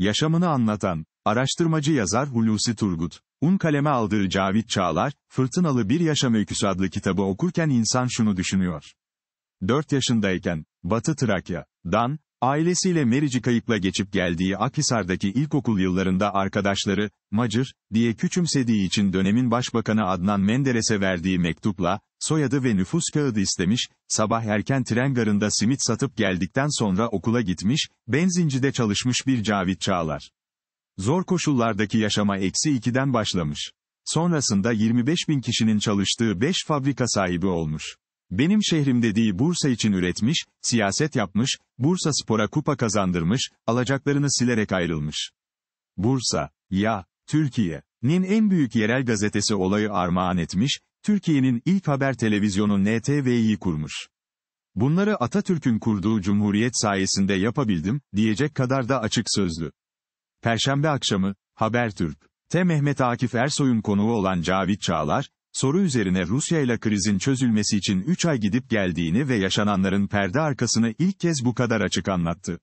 Yaşamını anlatan, araştırmacı yazar Hulusi Turgut, un kaleme aldığı Cavit Çağlar, Fırtınalı Bir Yaşam Öyküsü adlı kitabı okurken insan şunu düşünüyor. 4 yaşındayken, Batı Trakya, Dan, ailesiyle Merici kayıpla geçip geldiği Akhisar'daki ilkokul yıllarında arkadaşları, Macır, diye küçümsediği için dönemin başbakanı Adnan Menderes'e verdiği mektupla, soyadı ve nüfus kağıdı istemiş, sabah erken tren garında simit satıp geldikten sonra okula gitmiş, benzincide çalışmış bir Cavit Çağlar. Zor koşullardaki yaşama eksi 2'den başlamış. Sonrasında 25 bin kişinin çalıştığı 5 fabrika sahibi olmuş. Benim şehrim dediği Bursa için üretmiş, siyaset yapmış, Bursa Spor'a kupa kazandırmış, alacaklarını silerek ayrılmış. Bursa, ya, Türkiye'nin en büyük yerel gazetesi olayı armağan etmiş, Türkiye'nin ilk haber televizyonu NTV'yi kurmuş. Bunları Atatürk'ün kurduğu cumhuriyet sayesinde yapabildim, diyecek kadar da açık sözlü. Perşembe akşamı, Habertürk, T. Mehmet Akif Ersoy'un konuğu olan Cavit Çağlar, soru üzerine Rusya ile krizin çözülmesi için 3 ay gidip geldiğini ve yaşananların perde arkasını ilk kez bu kadar açık anlattı.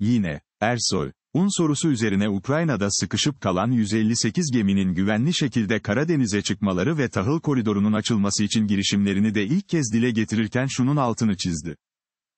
Yine, Ersoy, Un sorusu üzerine Ukrayna'da sıkışıp kalan 158 geminin güvenli şekilde Karadeniz'e çıkmaları ve tahıl koridorunun açılması için girişimlerini de ilk kez dile getirirken şunun altını çizdi.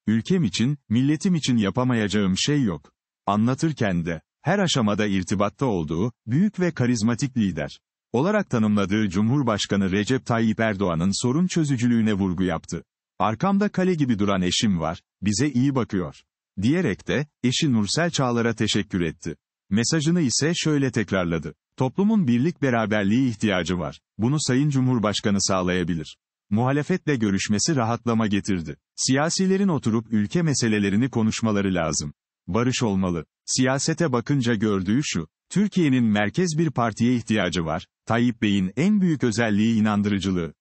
Ülkem için, milletim için yapamayacağım şey yok. Anlatırken de, her aşamada irtibatta olduğu, büyük ve karizmatik lider olarak tanımladığı Cumhurbaşkanı Recep Tayyip Erdoğan'ın sorun çözücülüğüne vurgu yaptı. Arkamda kale gibi duran eşim var, bize iyi bakıyor diyerek de, eşi Nursel Çağlar'a teşekkür etti. Mesajını ise şöyle tekrarladı. Toplumun birlik beraberliği ihtiyacı var. Bunu Sayın Cumhurbaşkanı sağlayabilir. Muhalefetle görüşmesi rahatlama getirdi. Siyasilerin oturup ülke meselelerini konuşmaları lazım. Barış olmalı. Siyasete bakınca gördüğü şu, Türkiye'nin merkez bir partiye ihtiyacı var, Tayyip Bey'in en büyük özelliği inandırıcılığı.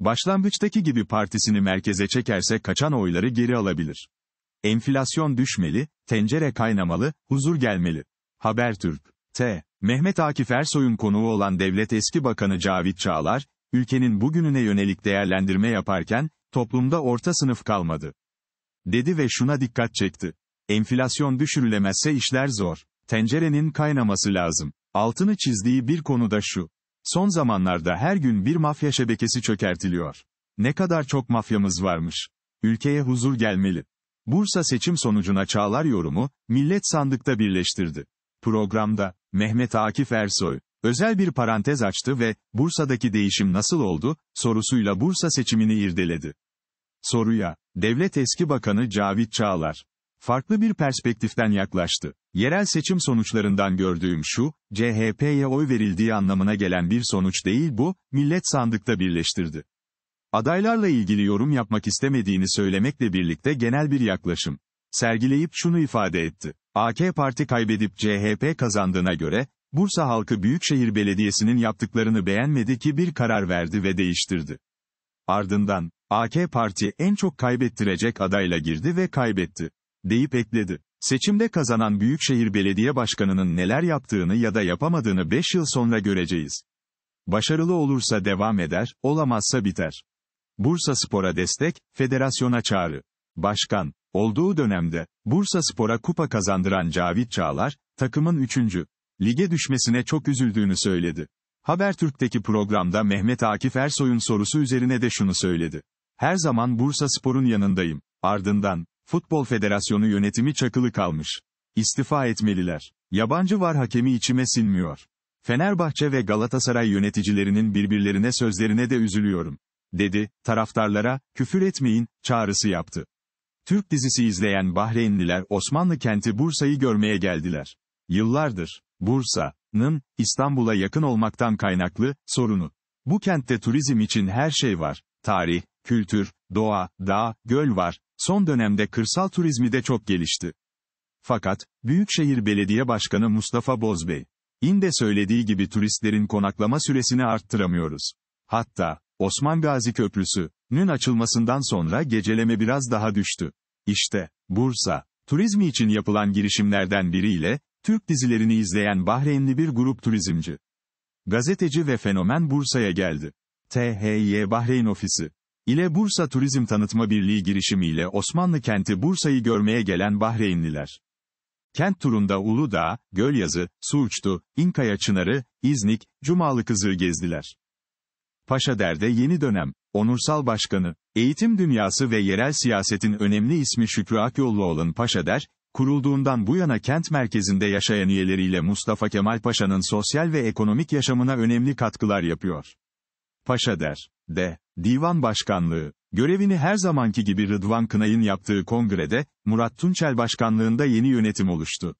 Başlangıçtaki gibi partisini merkeze çekerse kaçan oyları geri alabilir. Enflasyon düşmeli, tencere kaynamalı, huzur gelmeli. Habertürk. T. Mehmet Akif Ersoy'un konuğu olan devlet eski bakanı Cavit Çağlar, ülkenin bugününe yönelik değerlendirme yaparken, toplumda orta sınıf kalmadı. Dedi ve şuna dikkat çekti. Enflasyon düşürülemezse işler zor. Tencerenin kaynaması lazım. Altını çizdiği bir konu da şu. Son zamanlarda her gün bir mafya şebekesi çökertiliyor. Ne kadar çok mafyamız varmış. Ülkeye huzur gelmeli. Bursa seçim sonucuna Çağlar yorumu, millet sandıkta birleştirdi. Programda, Mehmet Akif Ersoy, özel bir parantez açtı ve, Bursa'daki değişim nasıl oldu, sorusuyla Bursa seçimini irdeledi. Soruya, Devlet Eski Bakanı Cavit Çağlar, farklı bir perspektiften yaklaştı. Yerel seçim sonuçlarından gördüğüm şu, CHP'ye oy verildiği anlamına gelen bir sonuç değil bu, millet sandıkta birleştirdi. Adaylarla ilgili yorum yapmak istemediğini söylemekle birlikte genel bir yaklaşım sergileyip şunu ifade etti. AK Parti kaybedip CHP kazandığına göre, Bursa halkı Büyükşehir Belediyesi'nin yaptıklarını beğenmedi ki bir karar verdi ve değiştirdi. Ardından, AK Parti en çok kaybettirecek adayla girdi ve kaybetti. Deyip ekledi. Seçimde kazanan Büyükşehir Belediye Başkanı'nın neler yaptığını ya da yapamadığını 5 yıl sonra göreceğiz. Başarılı olursa devam eder, olamazsa biter. Bursa Spor'a destek, federasyona çağrı. Başkan, olduğu dönemde, Bursa Spor'a kupa kazandıran Cavit Çağlar, takımın 3. lige düşmesine çok üzüldüğünü söyledi. Habertürk'teki programda Mehmet Akif Ersoy'un sorusu üzerine de şunu söyledi. Her zaman Bursa Spor'un yanındayım. Ardından, Futbol Federasyonu yönetimi çakılı kalmış. İstifa etmeliler. Yabancı var hakemi içime sinmiyor. Fenerbahçe ve Galatasaray yöneticilerinin birbirlerine sözlerine de üzülüyorum dedi, taraftarlara, küfür etmeyin, çağrısı yaptı. Türk dizisi izleyen Bahreynliler Osmanlı kenti Bursa'yı görmeye geldiler. Yıllardır, Bursa'nın, İstanbul'a yakın olmaktan kaynaklı, sorunu. Bu kentte turizm için her şey var. Tarih, kültür, doğa, dağ, göl var. Son dönemde kırsal turizmi de çok gelişti. Fakat, Büyükşehir Belediye Başkanı Mustafa Bozbey, in de söylediği gibi turistlerin konaklama süresini arttıramıyoruz. Hatta, Osman Gazi Köprüsü'nün açılmasından sonra geceleme biraz daha düştü. İşte, Bursa, turizmi için yapılan girişimlerden biriyle, Türk dizilerini izleyen Bahreynli bir grup turizmci. Gazeteci ve fenomen Bursa'ya geldi. THY Bahreyn Ofisi ile Bursa Turizm Tanıtma Birliği girişimiyle Osmanlı kenti Bursa'yı görmeye gelen Bahreynliler. Kent turunda Uludağ, Gölyazı, Suçtu, İnkaya Çınarı, İznik, Cumalı Kızığı gezdiler. Paşa Derde Yeni Dönem, Onursal Başkanı, Eğitim Dünyası ve Yerel Siyasetin önemli ismi Şükrü olan Paşa Der, kurulduğundan bu yana kent merkezinde yaşayan üyeleriyle Mustafa Kemal Paşa'nın sosyal ve ekonomik yaşamına önemli katkılar yapıyor. Paşa Der, de, Divan Başkanlığı, görevini her zamanki gibi Rıdvan Kınay'ın yaptığı kongrede, Murat Tunçel Başkanlığında yeni yönetim oluştu.